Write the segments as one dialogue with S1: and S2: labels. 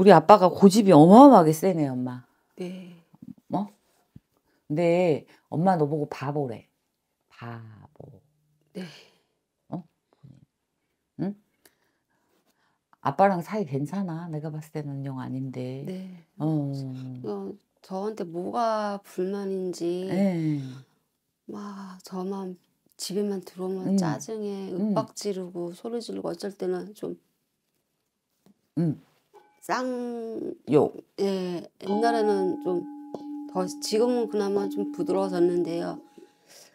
S1: 우리 아빠가 고집이 어마어마하게 세네 엄마. 네. 뭐? 근데 엄마 너 보고 바보래. 바보. 네. 어? 응? 아빠랑 사이 괜찮아. 내가 봤을 때는 영 아닌데. 네. 어.
S2: 어 저한테 뭐가 불만인지 네. 막 저만 집에만 들어오면 음. 짜증에 윽박 지르고 음. 소리 지르고 어쩔 때는 좀 음. 쌍욕 예, 옛날에는 좀 더 지금은 그나마 좀 부드러워졌는데요.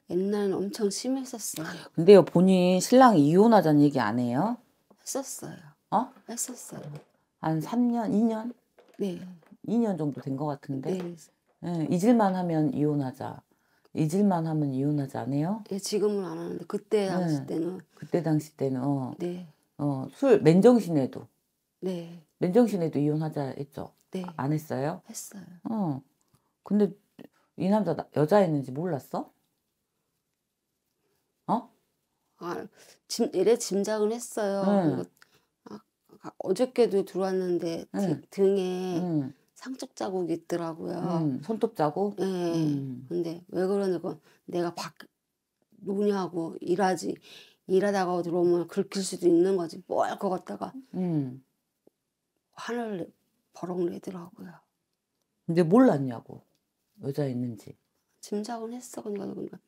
S2: 옛날에는 엄청 심했었어요.
S1: 근데요 본인 신랑이 혼하자는 얘기 안 해요? 했었어요. 어? 했었어요. 한 3년, 2년? 네. 2년 정도 된 것 같은데. 네. 예, 잊을만 하면 이혼하자. 잊을만 하면 이혼하지 않아요? 예, 지금은 안 하는데 그때 예. 당시 예. 때는. 그때 당시 때는 어. 네. 어, 술 맨정신에도. 네. 맨정신에도 이혼하자 했죠? 네. 안 했어요? 했어요. 어. 근데 이 남자 여자였는지 몰랐어? 어?
S2: 아, 짐, 이래 짐작은 했어요. 응. 아, 어저께도 들어왔는데 응. 등에 응. 상처 자국 있더라고요. 손톱 자국? 네. 근데 왜 그러냐고 내가 밖 노냐고 일하지 일하다가 들어오면 긁힐 수도 있는 거지 뭘 그것다가 음. 화를 버럭 내더라고요.
S1: 근데 몰랐냐고 여자 있는지.
S2: 짐작은 했어. 그니까그니까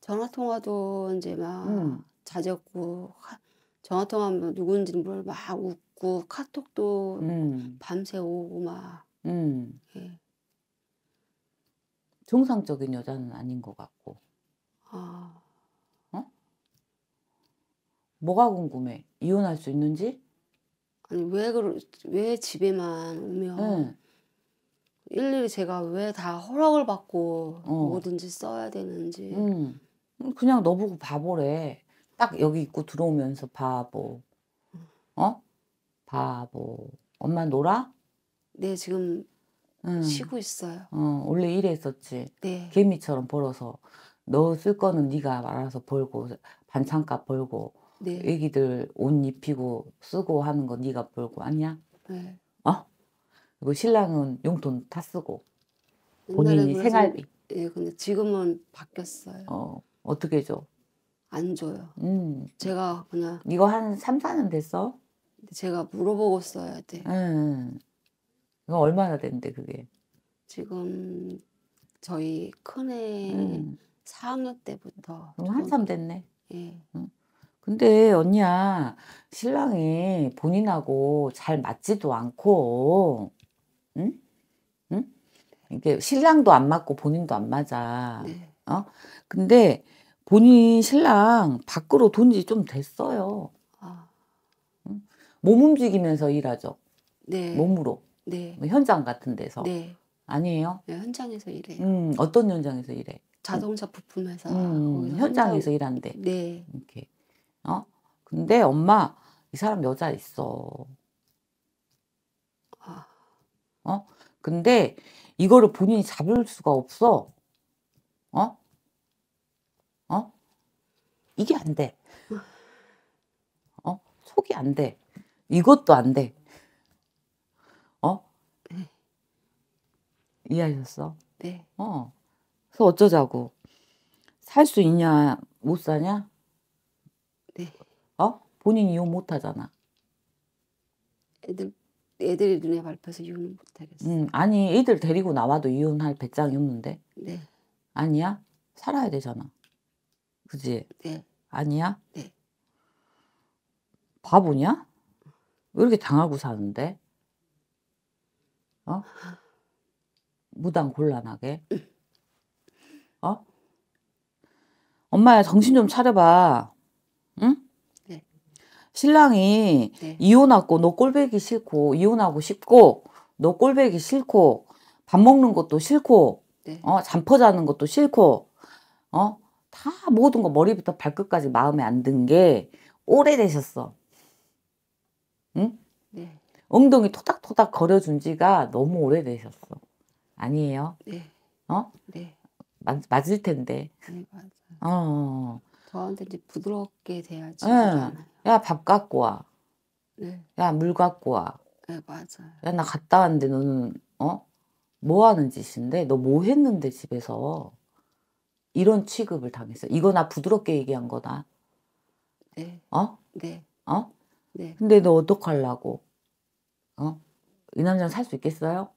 S2: 전화 통화도 이제 막 음. 자졌고 전화 통화하면 뭐 누군지 막 웃고 카톡도 음. 밤새 오고 막.
S1: 음. 예. 정상적인 여자는 아닌 것 같고.
S2: 아. 어?
S1: 뭐가 궁금해? 이혼할 수 있는지? 아니 왜 그러 왜 집에만
S2: 오면 응. 일일이 제가 왜 다 허락을 받고 어. 뭐든지 써야 되는지
S1: 응. 음, 그냥 너 보고 바보래 딱 여기 있고 들어오면서 바보 어 바보 엄마 놀아 네 지금 응. 쉬고 있어요 어 원래 일에 있었지 네 개미처럼 벌어서 너 쓸 거는 네가 알아서 벌고 반찬값 벌고 네. 애기들 옷 입히고 쓰고 하는 거 네가 벌고 아니야? 네. 어? 그리고 뭐 신랑은 용돈 다 쓰고 본인이 생활비.
S2: 예, 근데 지금은 바뀌었어요. 어,
S1: 어떻게 줘?
S2: 안 줘요. 음. 제가 그냥
S1: 이거 한 3, 4년 됐어? 제가 물어보고 써야 돼. 음. 이거 얼마나 됐는데 그게? 지금 저희 큰애 음.
S2: 4학년 때부터 한참 됐네. 예. 음.
S1: 근데 언니야, 신랑이 본인하고 잘 맞지도 않고, 응? 응? 이게 신랑도 안 맞고 본인도 안 맞아. 네. 어? 근데 본인 신랑 밖으로 돈지 좀 됐어요. 아. 몸 움직이면서 일하죠. 네. 몸으로. 네. 뭐 현장 같은 데서. 네. 아니에요?
S2: 네, 현장에서 일해요.
S1: 음, 어떤 현장에서 일해?
S2: 자동차 부품 회사. 음, 현장에서 현장...
S1: 일한대. 네. 이렇게. 어? 근데 엄마 이 사람 여자 있어. 아. 어? 근데 이거를 본인이 잡을 수가 없어. 어? 어? 이게 안 돼. 어? 속이 안 돼. 이것도 안 돼. 어? 네. 이해하셨어? 네. 어. 그래서 어쩌자고. 살 수 있냐, 못 사냐? 네. 어? 본인이 욕 못하잖아.
S2: 애들 애들이 눈에 밟혀서 이혼은 못하겠어.
S1: 음, 아니 애들 데리고 나와도 이혼할 배짱이 없는데. 네. 아니야? 살아야 되잖아. 그지? 네. 아니야? 네. 바보냐? 왜 이렇게 당하고 사는데? 어? 무당 곤란하게. 음. 어? 엄마야 정신 좀 차려봐. 네. 신랑이 네. 이혼하고 너 꼴배기 싫고 이혼하고 싶고 너 꼴배기 싫고 밥 먹는 것도 싫고 네. 어 잠퍼 자는 것도 싫고 어 다 모든 거 머리부터 발끝까지 마음에 안 든 게 오래되셨어. 응? 네. 엉덩이 토닥토닥 거려준 지가 너무 오래되셨어. 아니에요? 네. 어? 네. 맞, 맞을 텐데. 네, 맞아요. 어. 어, 어.
S2: 저한테 이제 부드럽게 돼야지 응.
S1: 야, 밥 갖고 와. 네. 야, 물 갖고 와. 네, 맞아 야, 나 갔다 왔는데 너는, 어? 뭐 하는 짓인데? 너 뭐 했는데 집에서? 이런 취급을 당했어. 이거나 부드럽게 얘기한 거다. 네. 어? 네. 어? 네. 근데 너 어떡하려고? 어? 이 남자랑 살 수 있겠어요?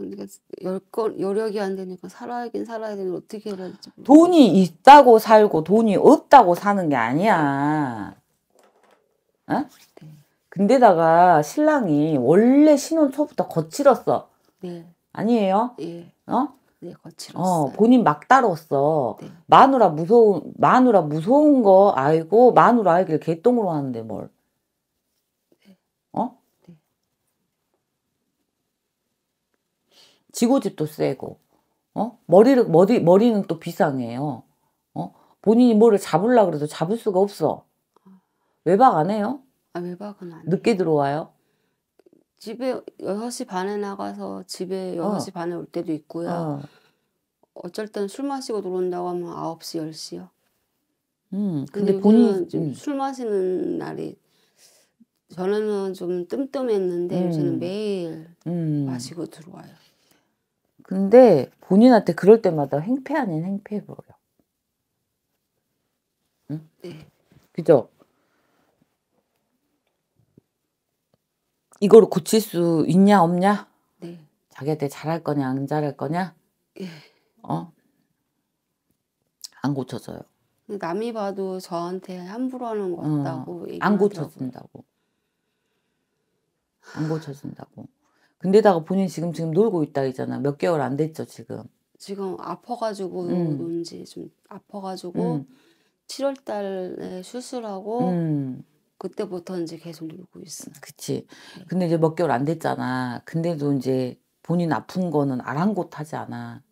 S2: 우리가 그러니까 열거 여력이 안 되니까 살아야긴 살아야 되는 어떻게 해야 될지 모르겠어
S1: 돈이 있다고 살고 돈이 없다고 사는 게 아니야. 어? 네. 근데다가 신랑이 원래 신혼 초부터 거칠었어. 네. 아니에요? 예. 어? 네, 거칠었어. 어, 본인 막 따랐어. 네. 마누라 무서운 마누라 무서운 거 알고 마누라 알길 개똥으로 하는데 뭘. 지고집도 세고, 어? 머리를, 머리, 머리는 또 비상해요. 어? 본인이 뭐를 잡으려 그래도 잡을 수가 없어. 외박 안 해요?
S2: 아, 외박은 안
S1: 늦게 들어와요?
S2: 집에 6시 반에 나가서 집에 6시 어. 반에 올 때도 있고요. 어. 쩔땐술 마시고 들어온다고 하면 9시, 10시요.
S1: 음, 근데, 근데 본인 음. 술
S2: 마시는 날이 전에는 좀 뜸뜸했는데 음. 요새는 매일
S1: 음. 마시고 들어와요. 근데 본인한테 그럴 때마다 행패 아닌 행패 보여. 응? 네. 그죠? 이걸 고칠 수 있냐 없냐? 네. 자기한테 잘할 거냐 안 잘할 거냐? 예. 어? 안 고쳐져요.
S2: 남이 봐도 저한테 함부로 하는 것 같다고 어, 안
S1: 고쳐진다고. 안 고쳐진다고. 근데다가 본인 지금 지금 놀고 있다 이잖아. 몇 개월 안 됐죠 지금.
S2: 지금 아파가지고 음.
S1: 논지 좀
S2: 아파가지고 음. 7월 달에 수술하고 음. 그때부터 이제 계속 놀고 있어.
S1: 그치. 네. 근데 이제 몇 개월 안 됐잖아. 근데도 이제 본인 아픈 거는 아랑곳하지 않아.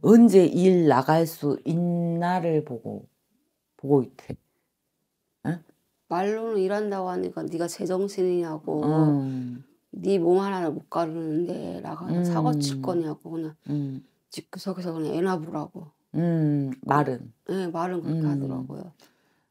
S1: 언제 일 나갈 수 있나를 보고 보고 있대.
S2: 응? 말로는 일한다고 하니까 네가 제정신이냐고.
S1: 음.
S2: 네몸 하나를 못 가르는데 나가 음. 사고 칠 거냐고 그냥 음. 집구석에서 그냥 애 나보라고.
S1: 음 말은. 네 말은 그렇게 음. 하더라고요.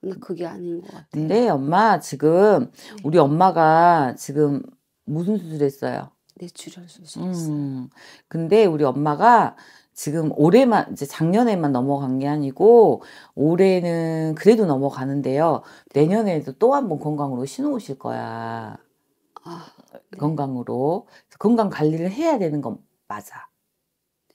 S2: 근데 그게 아닌
S1: 것 같아요. 네 엄마 지금 우리 엄마가 지금 무슨 수술했어요? 뇌출혈 수술했어요. 음, 근데 우리 엄마가 지금 올해만 이제 작년에만 넘어간 게 아니고 올해는 그래도 넘어가는데요. 내년에도 또 한 번 건강으로 신호 오실 거야. 아. 네. 건강으로 건강 관리를 해야 되는 건 맞아.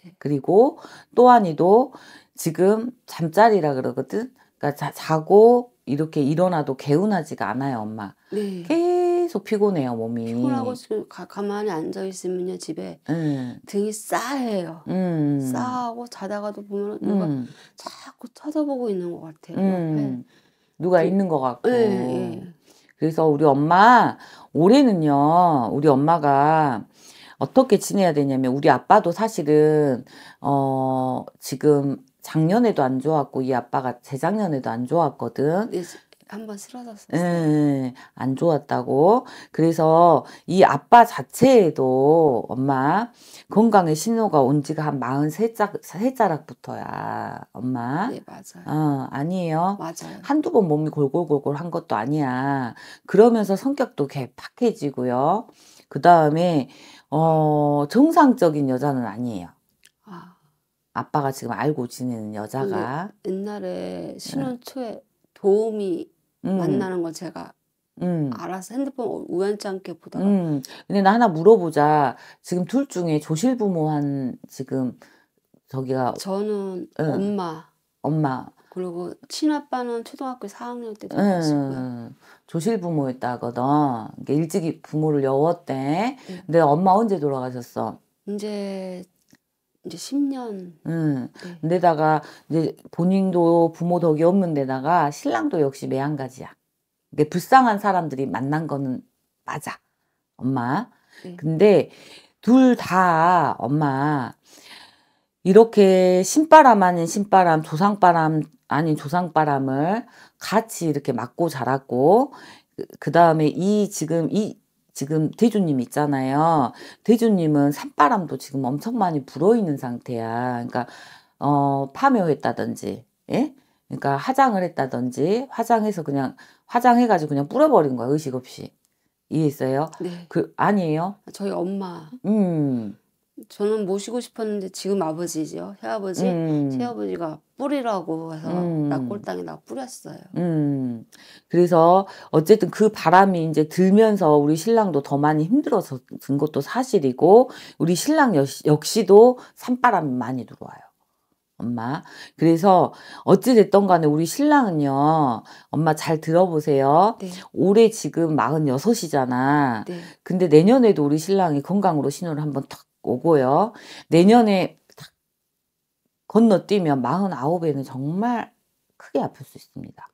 S1: 네. 그리고 또한이도 지금 잠자리라 그러거든. 그러니까 자, 자고 이렇게 일어나도 개운하지가 않아요, 엄마. 네. 계속 피곤해요, 몸이. 피곤하고
S2: 가, 가만히 앉아 있으면요, 집에 음. 등이 싸해요.
S1: 음. 싸하고
S2: 자다가도 보면 누가 음. 자꾸 쳐다보고 있는 것 같아요.
S1: 음. 누가 등, 그 있는 것 같고. 네, 네. 그래서 우리 엄마 올해는요. 우리 엄마가 어떻게 지내야 되냐면 우리 아빠도 사실은 어 지금 작년에도 안 좋았고 이 아빠가 재작년에도 안 좋았거든. 네, 네. 한번 쓰러졌어요. 예, 예. 안 좋았다고. 그래서 이 아빠 자체에도 엄마 건강의 신호가 온 지가 한 43짝, 3자락부터야. 엄마. 네, 맞아요. 어, 아니에요. 맞아요. 한두 번 몸이 골골골골 한 것도 아니야. 그러면서 성격도 개팍해지고요. 그 다음에, 어, 정상적인 여자는 아니에요. 아. 아빠가 지금 알고 지내는 여자가.
S2: 옛날에 신혼 네. 초에 도움이 음. 만나는 걸 제가 음. 알아서 핸드폰 어, 우연치않게 보다가.
S1: 음. 근데 나 하나 물어보자. 지금 둘 중에 조실 부모한 지금 저기가 저는 응. 예. 엄마. 엄마.
S2: 그리고 친아빠는 초등학교 4학년 때돌아고요 예.
S1: 응. 조실 부모였다거든. 그러니까 일찍이 부모를 여웠대. 응. 네. 근데 엄마 언제 돌아가셨어?
S2: 이제 이제 10년.
S1: 음. 근데다가 이제 본인도 부모 덕이 없는데다가 신랑도 역시 매한가지야. 이게 불쌍한 사람들이 만난 거는 맞아. 엄마. 네. 근데 둘 다 엄마 이렇게 신바람 아닌 신바람, 조상바람 아닌 조상바람을 같이 이렇게 맞고 자랐고 그, 그 다음에 이 지금 이 지금 대주님 있잖아요. 대주님은 산바람도 지금 엄청 많이 불어있는 상태야. 그러니까 어, 파묘했다든지, 예? 그러니까 화장을 했다든지 화장해서 그냥 화장해가지고 그냥 뿌려버린 거야 의식 없이 이해했어요? 네. 그 아니에요? 저희 엄마. 음. 저는 모시고 싶었는데 지금 아버지죠 새아버지 음. 새아버지가
S2: 뿌리라고 해서 음. 낙골당에 나 뿌렸어요.
S1: 음. 그래서 어쨌든 그 바람이 이제 들면서 우리 신랑도 더 많이 힘들어서 든 것도 사실이고 우리 신랑 역시, 역시도 산바람이 많이 들어와요. 엄마. 그래서 어찌됐던 간에 우리 신랑은요, 엄마 잘 들어보세요. 네. 올해 지금 46이잖아. 네. 근데 내년에도 우리 신랑이 건강으로 신호를 한번 탁 오고요. 내년에 딱 건너뛰면 49에는 정말 크게 아플 수 있습니다.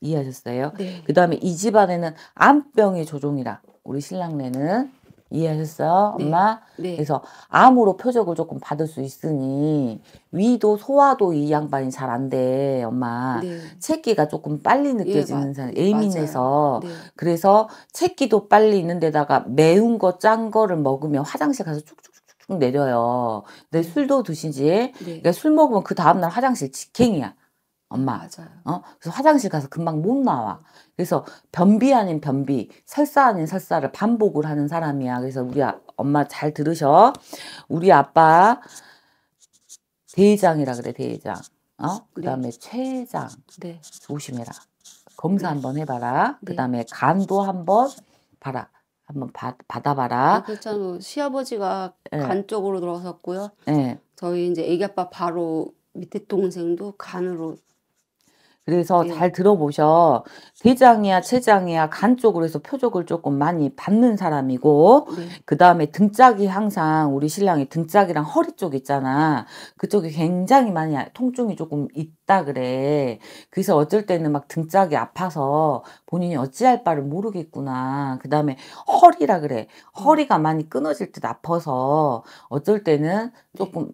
S1: 이해하셨어요? 네. 그 다음에 이 집안에는 암병의 조종이라 우리 신랑네는 이해하셨어요? 네. 엄마? 네. 그래서 암으로 표적을 조금 받을 수 있으니 위도 소화도 이 양반이 잘 안 돼, 엄마. 채 네. 체기가 조금 빨리 예, 느껴지는 사람, 예민해서. 네. 그래서 채기도 빨리 있는 데다가 매운 거, 짠 거를 먹으면 화장실 가서 쭉쭉 쭉 내려요. 근데 네. 술도 드시지. 네. 그러니까 술 먹으면 그 다음날 화장실 직행이야. 엄마. 맞아요. 어? 그래서 화장실 가서 금방 못 나와. 그래서 변비 아닌 변비, 설사 아닌 설사를 반복을 하는 사람이야. 그래서 우리 아, 엄마 잘 들으셔. 우리 아빠 대장이라 그래, 대장. 어? 그 다음에 네. 췌장. 네. 조심해라. 검사 네. 한번 해봐라. 네. 그 다음에 간도 한번 봐라. 한번 받, 받아봐라. 네, 그렇잖
S2: 시아버지가 네. 간 쪽으로 들어갔고요. 네. 예. 저희 이제 애기 아빠 바로 밑에 동생도 간으로
S1: 그래서 네. 잘 들어보셔. 대장이야, 췌장이야, 간 쪽으로 해서 표적을 조금 많이 받는 사람이고, 네. 그 다음에 등짝이 항상 우리 신랑이 등짝이랑 허리 쪽 있잖아. 그쪽이 굉장히 많이 통증이 조금 있다 그래. 그래서 어쩔 때는 막 등짝이 아파서 본인이 어찌할 바를 모르겠구나. 그 다음에 허리라 그래. 네. 허리가 많이 끊어질 듯 아파서 어쩔 때는 네. 조금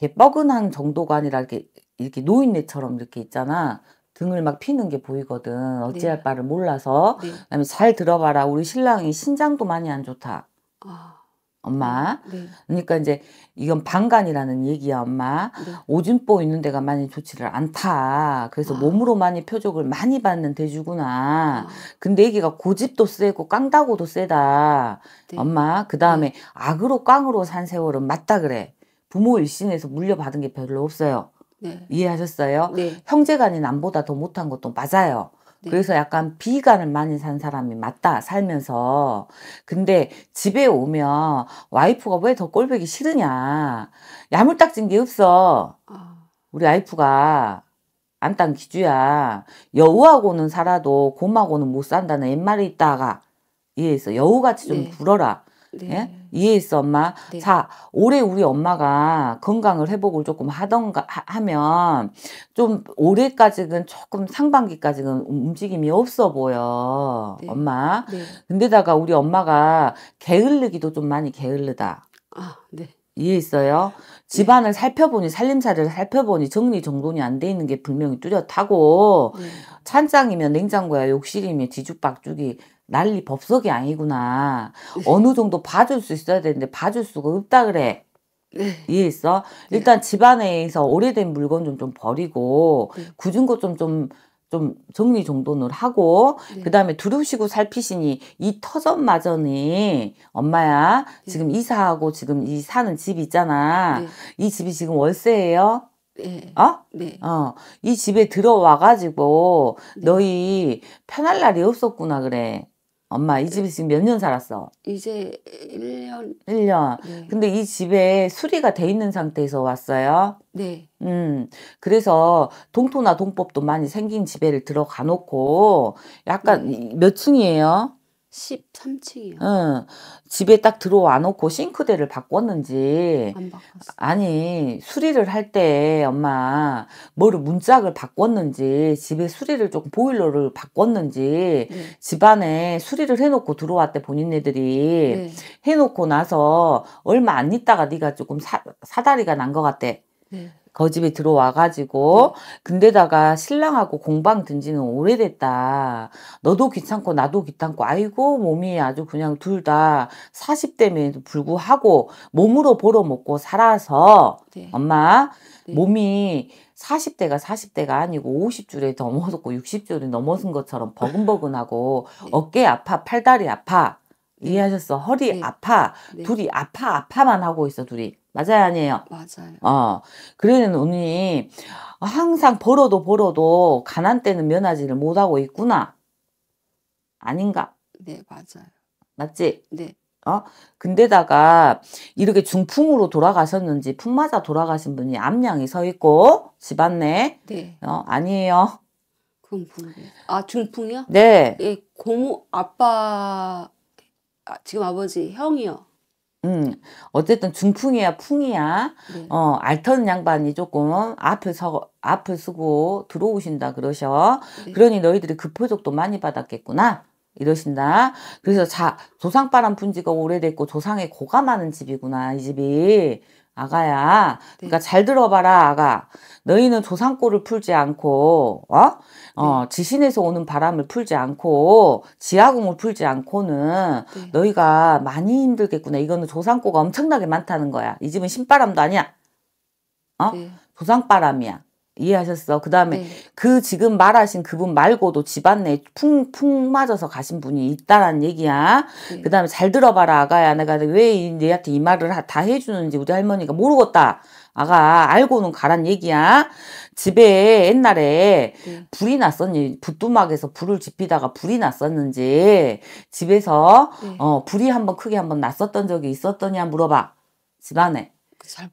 S1: 이렇게 뻐근한 정도가 아니라 이렇게 이렇게 노인네처럼 이렇게 있잖아. 등을 막 피는 게 보이거든. 어찌할 네. 바를 몰라서. 네. 그다음에 잘 들어봐라. 우리 신랑이 신장도 많이 안 좋다. 아. 엄마. 네. 네. 그러니까 이제 이건 방간이라는 얘기야, 엄마. 네. 오줌보 있는 데가 많이 좋지를 않다. 그래서 아. 몸으로 많이 표적을 많이 받는 대주구나. 아. 근데 애기가 고집도 세고 깡다고도 세다. 네. 엄마. 그다음에 네. 악으로 깡으로 산 세월은 맞다 그래. 부모 일신에서 물려받은 게 별로 없어요. 네. 이해하셨어요? 네. 형제간이 남보다 더 못한 것도 맞아요. 네. 그래서 약간 비관을 많이 산 사람이 맞다 살면서 근데 집에 오면 와이프가 왜 더 꼴보기 싫으냐 야물딱진 게 없어 아. 우리 와이프가 안 딴 기주야 여우하고는 살아도 곰하고는 못 산다는 옛말이 있다가 이해했어 여우같이 좀 굴어라 네. 네. 예? 이해했어 엄마. 네. 4. 올해 우리 엄마가 건강을 회복을 조금 하던가 하, 면좀 올해까지는 조금 상반기까지는 음, 움직임이 없어 보여 네. 엄마. 네. 근데다가 우리 엄마가 게을르기도 좀 많이 게을르다. 아, 네. 이해했어요? 집안을 살펴보니 살림살이를 살펴보니 정리정돈이 안 돼 있는 게 분명히 뚜렷하고 네. 찬장이면 냉장고야 욕실이면 뒤죽박죽이 난리 법석이 아니구나. 네. 어느 정도 봐줄 수 있어야 되는데 봐줄 수가 없다 그래. 네. 이해했어? 네. 일단 집안에서 오래된 물건 좀 좀 버리고 굳은 것 좀좀 좀좀 정리 정돈을 하고 네. 그다음에 두루시고 살피시니 이터전마전이 엄마야 네. 지금 이사하고 지금 이 사는 집 있잖아 네. 이 집이 지금 월세예요 네. 어? 네. 어. 이 집에 들어와가지고, 네. 너희 편할 날이 없었구나, 그래. 엄마 이 집에 지금 몇 년 살았어?
S2: 이제 1년.
S1: 1년. 네. 근데 이 집에 수리가 돼 있는 상태에서 왔어요. 네. 음. 그래서 동토나 동법도 많이 생긴 집에를 들어가 놓고 약간 네. 몇 층이에요?
S2: 13층이요. 응.
S1: 집에 딱 들어와 놓고 싱크대를 바꿨는지. 안 바꿨어. 아니, 수리를 할 때 엄마 뭐를 문짝을 바꿨는지, 집에 수리를 조금 보일러를 바꿨는지, 네. 집안에 수리를 해놓고 들어왔대, 본인네들이. 네. 해놓고 나서 얼마 안 있다가 네가 조금 사, 사다리가 난 것 같대. 네. 거집에 들어와가지고 근데다가 신랑하고 공방 든지는 오래됐다. 너도 귀찮고 나도 귀찮고 아이고 몸이 아주 그냥 둘 다 40대면 에도 불구하고 몸으로 벌어먹고 살아서 네. 엄마 네. 몸이 40대가 40대가 아니고 50줄에 넘어섰고 6 0줄에 넘어선 것처럼 버금버근하고 네. 어깨 아파 팔다리 아파 네. 이해하셨어? 허리 네. 아파. 네. 둘이 아파, 아파만 하고 있어, 둘이. 맞아요, 아니에요? 맞아요. 어. 그래는 언니, 항상 벌어도 벌어도 가난 때는 면하지를 못하고 있구나. 아닌가? 네, 맞아요. 맞지? 네. 어? 근데다가 이렇게 중풍으로 돌아가셨는지 품맞아 돌아가신 분이 암양이 서 있고 집안내 네. 어, 아니에요. 그건 모르겠아
S2: 중풍이요? 네. 예, 고모 아빠 아, 지금 아버지 형이요.
S1: 음, 어쨌든 중풍이야, 풍이야, 네. 어, 알턴 양반이 조금 앞을 서, 앞을 쓰고 들어오신다 그러셔. 네. 그러니 너희들이 그 표적도 많이 받았겠구나. 이러신다. 그래서 자 조상바람 분 지가 오래됐고 조상의 고가 많은 집이구나 이 집이. 아가야, 네. 그러니까 잘 들어봐라, 아가. 너희는 조상골을 풀지 않고, 어? 어 네. 어, 지신에서 오는 바람을 풀지 않고, 지하공을 풀지 않고는 네. 너희가 많이 힘들겠구나. 이거는 조상고가 엄청나게 많다는 거야. 이 집은 신바람도 아니야. 어? 네. 조상바람이야. 이해하셨어. 그 다음에 네. 그 지금 말하신 그분 말고도 집안내 풍, 풍 맞아서 가신 분이 있다란 얘기야. 네. 그 다음에 잘 들어봐라, 아가야. 내가 왜내한테이 말을 다 해주는지 우리 할머니가 모르겠다. 아가, 알고는 가란 얘기야. 집에 옛날에 네. 불이 났었니, 붓두막에서 불을 지피다가 불이 났었는지, 집에서, 네. 어, 불이 한번 크게 한번 났었던 적이 있었더냐 물어봐. 집안에. 잘 모르겠어요.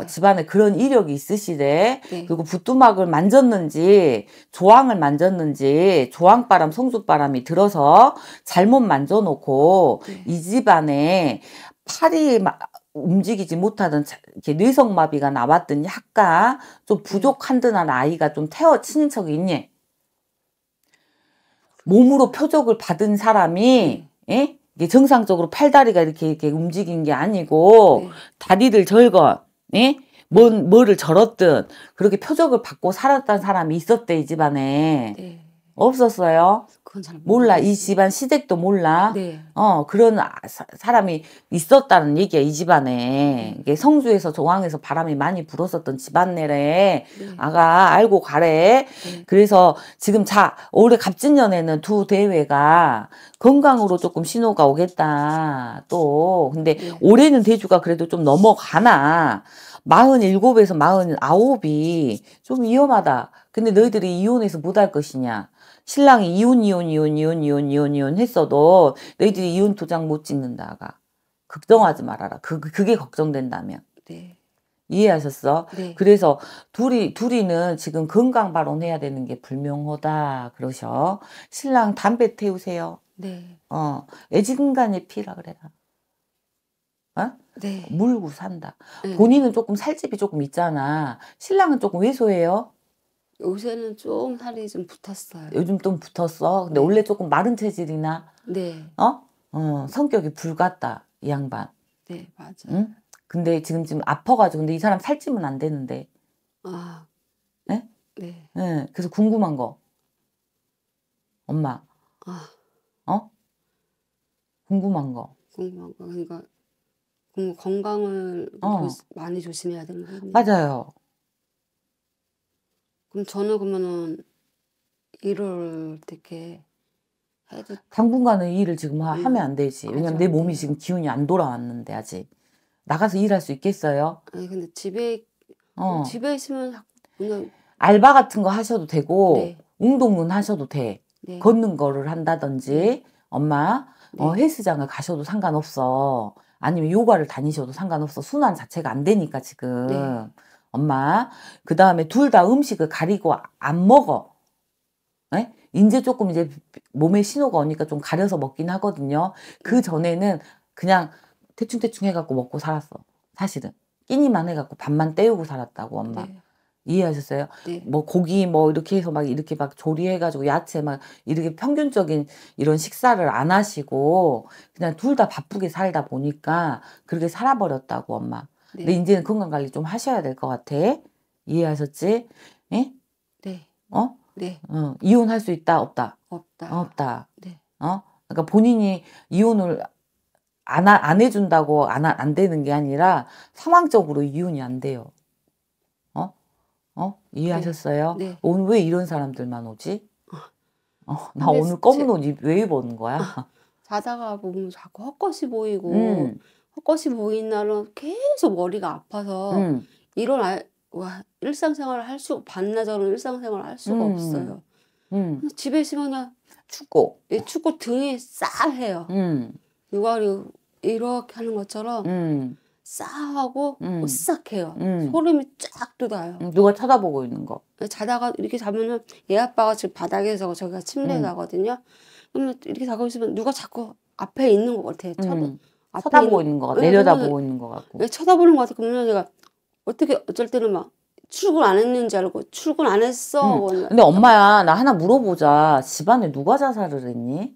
S1: 어, 집안에 그런 이력이 있으시대. 네. 그리고 붓두막을 만졌는지 조항을 만졌는지 조항바람 성주바람이 들어서 잘못 만져놓고 네. 이 집안에 팔이 움직이지 못하던 이렇게 뇌성마비가 나왔더니 약간 좀 네. 부족한 듯한 아이가 좀 태워 친인척이 있니? 몸으로 표적을 받은 사람이 네. 예? 이게 정상적으로 팔다리가 이렇게 이렇게 움직인 게 아니고 네. 다리를 절건, 예? 뭔 뭐를 절었든 그렇게 표적을 받고 살았던 사람이 있었대 이 집안에 네. 없었어요. 몰라 이 집안 시댁도 몰라 네. 어 그런 아, 사람이 있었다는 얘기야 이 집안에 네. 이게 성주에서 조항에서 바람이 많이 불었었던 집안내래 네. 아가 알고 가래 네. 그래서 지금 자 올해 갑진년에는 두 대회가 건강으로 조금 신호가 오겠다 또 근데 네. 올해는 대주가 그래도 좀 넘어가나 47에서 49이 좀 위험하다 근데 너희들이 이혼해서 못할 것이냐 신랑이 이혼, 이혼, 이혼, 이혼, 이혼, 이혼, 이혼 했어도 너희들이 이혼 도장 못 찍는다가 걱정하지 말아라. 그, 그, 그게 걱정된다면. 네. 이해하셨어? 네. 그래서 둘이 둘이는 지금 건강 발언해야 되는 게 불명호다 그러셔. 신랑 담배 태우세요. 네. 어, 애지간간에 피라 그래라. 어? 네. 물고 산다. 네. 본인은 조금 살집이 조금 있잖아. 신랑은 조금 왜소해요.
S2: 요새는 좀 살이 좀 붙었어요.
S1: 요즘 좀 붙었어. 근데 네. 원래 조금 마른 체질이나 네. 어? 어, 성격이 불같다. 이 양반. 네, 맞아 응? 근데 지금 지금 아파 가지고 근데 이 사람 살찌면 안 되는데. 아. 네? 네. 네. 그래서 궁금한 거. 엄마. 아. 어? 궁금한 거.
S2: 궁금한 거. 그러니까 건강을 어. 조 많이 조심해야 되는 거 맞아요. 그럼 저는 그러면은 일을 되게 해도
S1: 당분간은 일을 지금 하, 음. 하면 안 되지. 아, 왜냐면 내 몸이 지금 기운이 안 돌아왔는데 아직 나가서 일할 수 있겠어요?
S2: 아니 근데 집에 어. 집에 있으면 그냥
S1: 알바 같은 거 하셔도 되고 네. 운동은 하셔도 돼. 네. 걷는 거를 한다든지 네. 엄마 어, 네. 어, 헬스장을 가셔도 상관없어. 아니면 요가를 다니셔도 상관없어. 순환 자체가 안 되니까 지금. 네. 엄마. 그 다음에 둘 다 음식을 가리고 안 먹어. 네? 이제 조금 이제 몸에 신호가 오니까 좀 가려서 먹긴 하거든요. 그 전에는 그냥 대충대충 해갖고 먹고 살았어. 사실은. 끼니만 해갖고 밥만 때우고 살았다고, 엄마. 네. 이해하셨어요? 네. 뭐 고기 뭐 이렇게 해서 막 이렇게 막 조리해가지고 야채 막 이렇게 평균적인 이런 식사를 안 하시고 그냥 둘 다 바쁘게 살다 보니까 그렇게 살아버렸다고 엄마. 네. 근데 이제는 건강 관리 좀 하셔야 될 것 같아. 이해하셨지? 예? 네. 어? 네. 어, 이혼할 수 있다, 없다? 없다. 어, 없다. 네. 어? 그러니까 본인이 이혼을 안, 하, 안 해준다고 안, 안 되는 게 아니라 상황적으로 이혼이 안 돼요. 어? 어? 이해하셨어요? 네. 네. 오늘 왜 이런 사람들만 오지? 어, 나 오늘 검은 옷왜 입은 거야? 어,
S2: 자다가 보면 자꾸 헛것이 보이고 음. 꽃이 보이는 날은 계속 머리가 아파서 음. 이런 아, 와, 일상생활을 할 수, 반나절은 일상생활을 할 수가 음. 없어요. 음. 집에 있으면 그냥 축구. 예, 축구 등이 싸해요. 음. 육아를 이렇게 하는 것처럼 싸하고 음. 음. 오싹해요. 음. 소름이 쫙 돋아요.
S1: 누가 쳐다보고 있는
S2: 거. 네, 자다가 이렇게 자면은 얘 아빠가 지금 바닥에서 저기가 침대에 가거든요. 그러면 이렇게 자고 있으면 누가 자꾸 앞에 있는 것 같아요. 쳐다. 앞 아, 쳐다보고 있는 것 같고 네, 내려다보고 있는 것 같고 왜 쳐다보는 것 같아 그러면 제가 어떻게 어쩔 때는 막 출근 안 했는지 알고 출근 안 했어 응. 음. 근데
S1: 엄마야 나 하나 물어보자 집안에 누가 자살을 했니?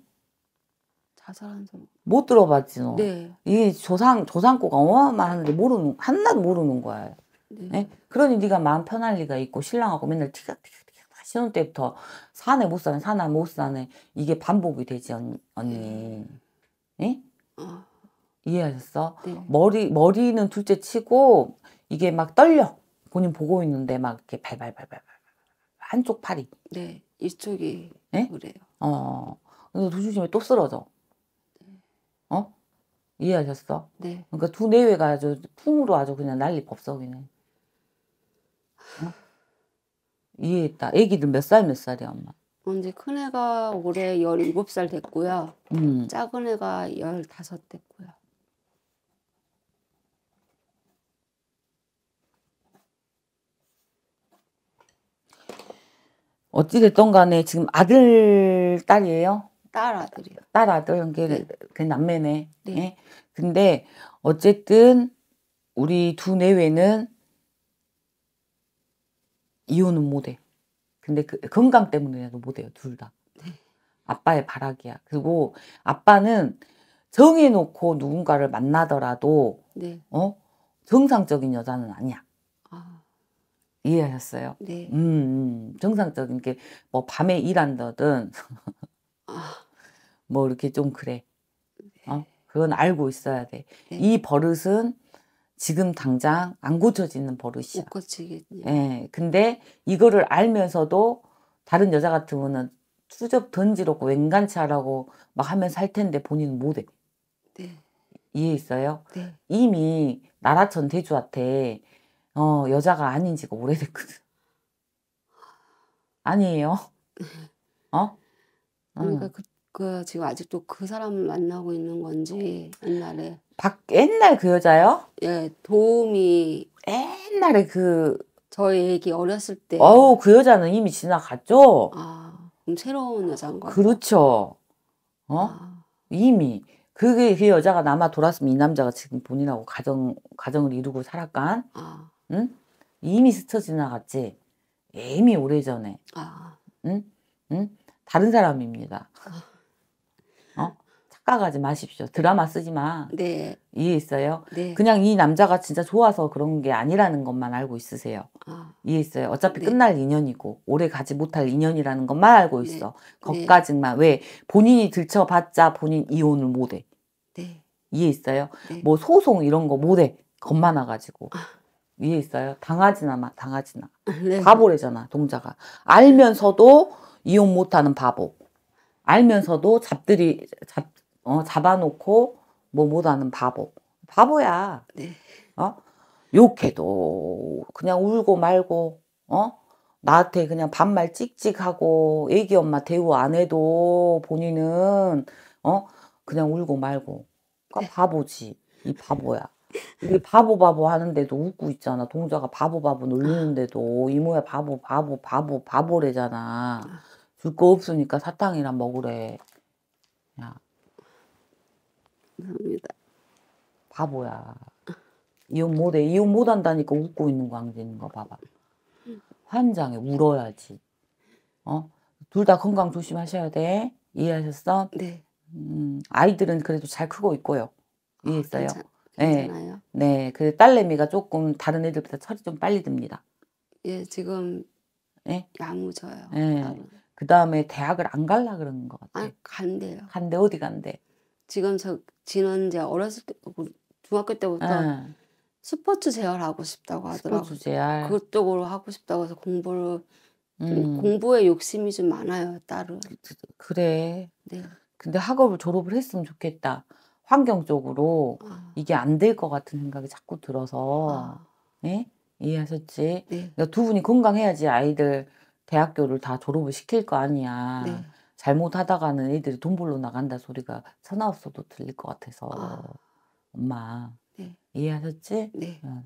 S2: 자살한 사람
S1: 못 들어봤지 너. 네. 이 조상 조상고가 어마어마한데 모르는 한나도 모르는 거야. 네. 네? 그러니 네가 마음 편할 리가 있고 신랑하고 맨날 티격티격 신혼 때부터 사내 못 사네 사나 못 사네 이게 반복이 되지 언니. 네? 어. 이해하셨어? 네. 머리 머리는 둘째 치고 이게 막 떨려. 본인 보고 있는데 막 이렇게 발발발발 한쪽 팔이. 네, 이쪽이 네? 그래요. 어, 그래서 도중심에 또 쓰러져. 어? 이해하셨어? 네. 그러니까 두 내외가 아주 풍으로 아주 그냥 난리 법석이네. 어? 이해했다. 애기들 몇 살 몇 살이야 엄마?
S2: 어, 이제 큰 애가 올해 열일살 됐고요. 음. 작은 애가 열다 됐고요.
S1: 어찌됐든 간에 지금 아들, 딸이에요? 딸 아들이요. 딸 아들, 이게 네. 그 남매네. 네. 예? 근데 어쨌든 우리 두 내외는 이혼은 못해. 근데 그 건강 때문에도 못해요, 둘 다. 네. 아빠의 바라기야. 그리고 아빠는 정해놓고 누군가를 만나더라도 네. 어 정상적인 여자는 아니야. 이해하셨어요? 네. 음, 음. 정상적인 게 뭐 밤에 일한다든 아. 뭐 이렇게 좀 그래. 네. 어? 그건 알고 있어야 돼. 네. 이 버릇은 지금 당장 안 고쳐지는 버릇이야. 못
S2: 고치겠니? 예.
S1: 근데 이거를 알면서도 다른 여자 같으면은 수접 던지려고 웬간치 하라고 막 하면서 텐데 본인은 못해. 네. 이해 있어요? 네. 이미 나라천 대주한테 어, 여자가 아닌 지가 오래됐거든. 아니에요? 어? 어. 그러니까
S2: 그, 그, 지금 아직도 그 사람을 만나고 있는 건지, 옛날에.
S1: 박, 옛날 그 여자요?
S2: 예, 도움이. 옛날에 그. 저희 애기 어렸을 때. 어우,
S1: 그 여자는 이미 지나갔죠? 아,
S2: 그럼 새로운 여자인 거
S1: 그렇죠. 어? 아. 이미. 그게 그 여자가 남아 돌았으면 이 남자가 지금 본인하고 가정, 가정을 이루고 살았간. 아. 응? 이미 스쳐 지나갔지. 이미 오래전에. 아. 응? 응? 다른 사람입니다. 아. 어? 착각하지 마십시오. 드라마 쓰지 마. 네. 이해했어요? 네. 그냥 이 남자가 진짜 좋아서 그런 게 아니라는 것만 알고 있으세요. 아. 이해했어요? 어차피 네. 끝날 인연이고 오래 가지 못할 인연이라는 것만 알고 네. 있어. 네. 것까지만. 왜? 본인이 들춰봤자 본인 이혼을 못해. 네. 이해했어요? 네. 뭐 소송 이런 거 못해. 겁 많아가지고. 아. 위에 있어요. 당하지나 마, 당하지나. 아, 네. 바보래잖아, 동자가. 알면서도 이혼 못하는 바보. 알면서도 잡들이, 잡, 어, 잡아놓고 뭐 못하는 바보. 바보야. 네. 어? 욕해도 그냥 울고 말고, 어? 나한테 그냥 반말 찍찍하고 애기 엄마 대우 안 해도 본인은, 어? 그냥 울고 말고. 그러니까 네. 바보지. 이 바보야. 이게 바보 바보 하는데도 웃고 있잖아. 동자가 바보 바보 놀리는데도 이모야 바보 바보 바보 바보래잖아. 줄 거 없으니까 사탕이나 먹으래. 야. 감사합니다. 바보야. 이혼 못해. 이혼 못한다니까 웃고 있는 광진인 거 봐봐. 환장해. 울어야지. 어? 둘 다 건강 조심하셔야 돼. 이해하셨어? 네. 음, 아이들은 그래도 잘 크고 있고요. 아, 이해했어요? 아, 느낌아요 예. 네, 그 딸내미가 조금 다른 애들보다 철이 좀 빨리 듭니다.
S2: 예, 지금 네? 예? 야무져요.
S1: 네. 예. 그 다음에 대학을 안 갈라 그런것 같아요.
S2: 아, 간대요. 간대 어디 간대? 지금 저 지난 이제 어렸을 때 어, 중학교 때부터 네. 스포츠 재활하고 싶다고 하더라고요. 스포츠 재활. 그쪽으로 하고 싶다고 해서 공부를
S1: 음. 공부에
S2: 욕심이 좀 많아요, 딸은.
S1: 그래. 네. 근데 학업을 졸업을 했으면 좋겠다. 환경적으로 아. 이게 안 될 것 같은 생각이 자꾸 들어서 아. 예? 이해하셨지? 네. 그러니까 두 분이 건강해야지 아이들 대학교를 다 졸업을 시킬 거 아니야. 네. 잘못하다가는 애들이 돈 벌러 나간다 소리가 서나 없어도 들릴 것 같아서 아. 엄마 네. 이해하셨지? 네. 응.